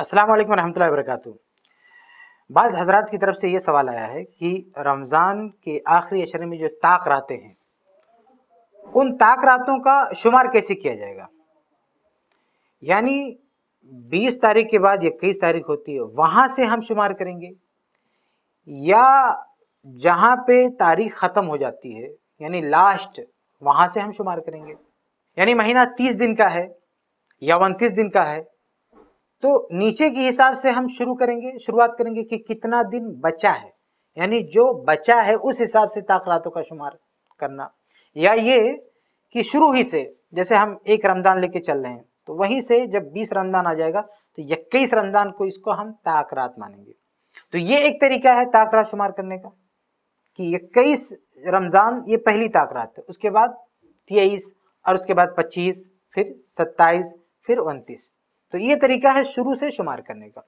अस्सलाम वालेकुम रहमतुल्लाहि वरकatuh बाज़ हजरात की तरफ से ये सवाल आया है कि रमज़ान के आखिरी अशरे में जो ताक रातें हैं उन ताक रातों का शुमार कैसे किया जाएगा यानी 20 तारीख के बाद इक्कीस तारीख होती है वहाँ से हम शुमार करेंगे या जहाँ पे तारीख ख़त्म हो जाती है यानी लास्ट वहाँ से हम शुमार करेंगे यानी महीना तीस दिन का है या उनतीस दिन का है तो नीचे के हिसाब से हम शुरू करेंगे शुरुआत करेंगे कि कितना दिन बचा है यानी जो बचा है उस हिसाब से ताकरातों का शुमार करना या ये कि शुरू ही से जैसे हम एक रमज़ान लेके चल रहे हैं तो वहीं से जब बीस रमज़ान आ जाएगा तो इक्कीस रमज़ान को इसको हम ताकरात मानेंगे तो ये एक तरीका है ताकरा शुमार करने का कि इक्कीस रमज़ान ये पहली ताकरात है उसके बाद तेईस और उसके बाद पच्चीस फिर सत्ताईस फिर उनतीस तो ये तरीका है शुरू से शुमार करने का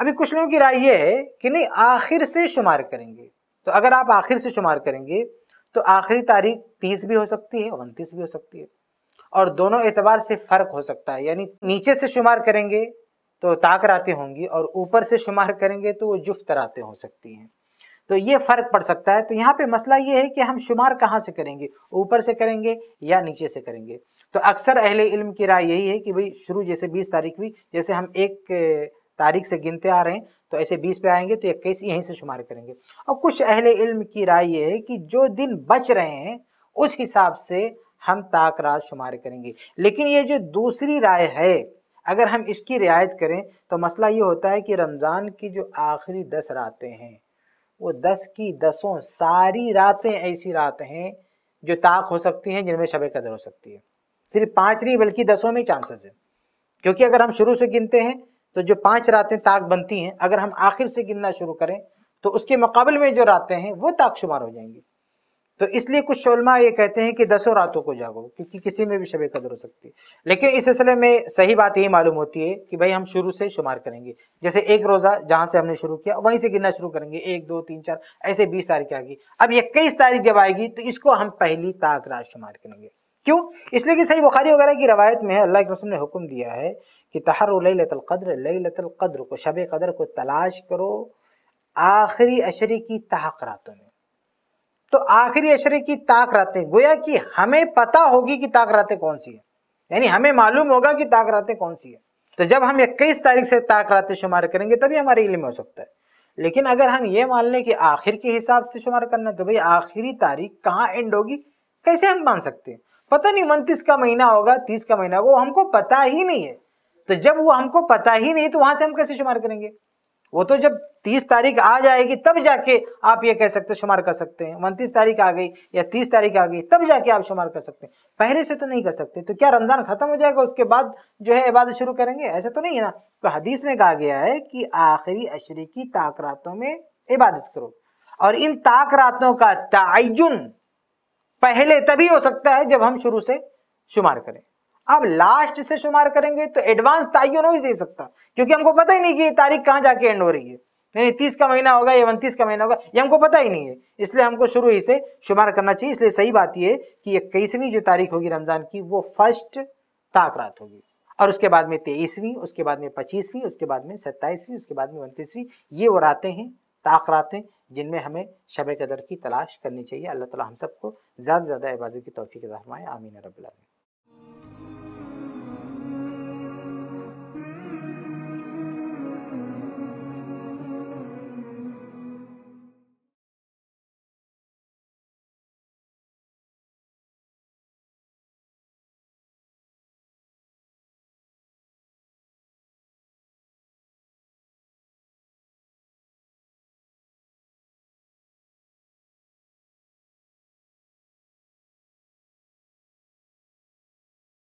अभी कुछ लोगों की राय ये है कि नहीं आखिर से शुमार करेंगे तो अगर आप आखिर से शुमार करेंगे तो आखिरी तारीख तीस भी हो सकती है उनतीस भी हो सकती है और दोनों एतबार से फ़र्क हो सकता है यानी नीचे से शुमार करेंगे तो ताक रातें होंगी और ऊपर से शुमार करेंगे तो वो जुफ्त रातें हो सकती हैं तो ये फ़र्क पड़ सकता है तो यहाँ पे मसला ये है कि हम शुमार कहाँ से करेंगे ऊपर से करेंगे या नीचे से करेंगे तो अक्सर अहले इल्म की राय यही है कि भाई शुरू जैसे बीस तारीख हुई जैसे हम एक तारीख से गिनते आ रहे हैं तो ऐसे बीस पे आएंगे तो इक्कीस यहीं से शुमार करेंगे और कुछ अहले इल्म की राय यह है कि जो दिन बच रहे हैं उस हिसाब से हम ताक रात शुमार करेंगे लेकिन ये जो दूसरी राय है अगर हम इसकी रियायत करें तो मसला ये होता है कि रमज़ान की जो आखिरी दस रातें हैं वो दस की दसों सारी रातें ऐसी रातें हैं जो ताक हो सकती हैं जिनमें शब कदर हो सकती है सिर्फ पांच नहीं बल्कि दसों में चांसेस है क्योंकि अगर हम शुरू से गिनते हैं तो जो पांच रातें ताक बनती हैं अगर हम आखिर से गिनना शुरू करें तो उसके मुकाबले में जो रातें हैं वो ताक शुमार हो जाएंगी तो इसलिए कुछ शोलमा ये कहते हैं कि दसों रातों को जागो क्योंकि किसी में भी शब कदर हो सकती है लेकिन इस सिलसिले में सही बात यही मालूम होती है कि भाई हम शुरू से शुमार करेंगे जैसे एक रोज़ा जहाँ से हमने शुरू किया वहीं से गिनना शुरू करेंगे एक दो तीन चार ऐसे बीस तारीख आएगी अब इक्कीस तारीख जब आएगी तो इसको हम पहली ताक रात शुमार करेंगे क्यों इसलिए कि सही बुखारी वगैरह की रवायत में है अल्लाह के रसूल ने हुक्म दिया है कि तहर लतलक़द्र लतलक़द्र को शब कदर को तलाश करो आखिरी अशरे की ताक रातों में तो आखिरी अशरे की ताक रातें गोया कि हमें पता होगी कि ताक रातें कौन सी है यानी हमें मालूम होगा कि ताक रातें कौन सी है तो जब हम इक्कीस तारीख से ताक रातें शुमार करेंगे तभी हमारे इल्म हो सकता है लेकिन अगर हम ये मान लें कि आखिर के हिसाब से शुमार करना तो भाई आखिरी तारीख कहाँ एंड होगी कैसे हम मान सकते हैं पता नहीं उनतीस का महीना होगा तीस का महीना होगा वो हमको पता ही नहीं है तो जब वो हमको पता ही नहीं तो वहां से हम कैसे शुमार करेंगे वो तो जब तीस तारीख आ जाएगी तब जाके आप ये कह सकते शुमार कर सकते हैं उनतीस तारीख आ गई या तीस तारीख आ गई तब जाके आप शुमार कर सकते हैं पहले से तो नहीं कर सकते तो क्या रमजान खत्म हो जाएगा उसके बाद जो है इबादत शुरू करेंगे ऐसे तो नहीं है ना तो हदीस में कहा गया है कि आखिरी अशरे की ताक रातों में इबादत करो और इन ताक रातों का तयन पहले तभी हो सकता है जब हम शुरू से शुमार करें अब लास्ट से शुमार करेंगे तो एडवांस तयन नहीं दे सकता क्योंकि हमको पता ही नहीं कि ये तारीख कहाँ जाके एंड हो रही है नहीं तीस का महीना होगा या उनतीस का महीना होगा ये हमको पता ही नहीं है इसलिए हमको शुरू ही से शुमार करना चाहिए इसलिए सही बात यह कि इक्कीसवीं जो तारीख होगी रमज़ान की वो फर्स्ट ताक रात होगी और उसके बाद में तेईसवीं उसके बाद में पच्चीसवीं उसके बाद में सत्ताईसवीं उसके बाद में उनतीसवीं ये वो रातें हैं ताक रातें जिनमें हमें शब कदर की तलाश करनी चाहिए अल्लाह ताला हम सबको ज़्यादा से ज़्यादा इबादत की तोफ़ी के दरमाए आमीन रबालमीन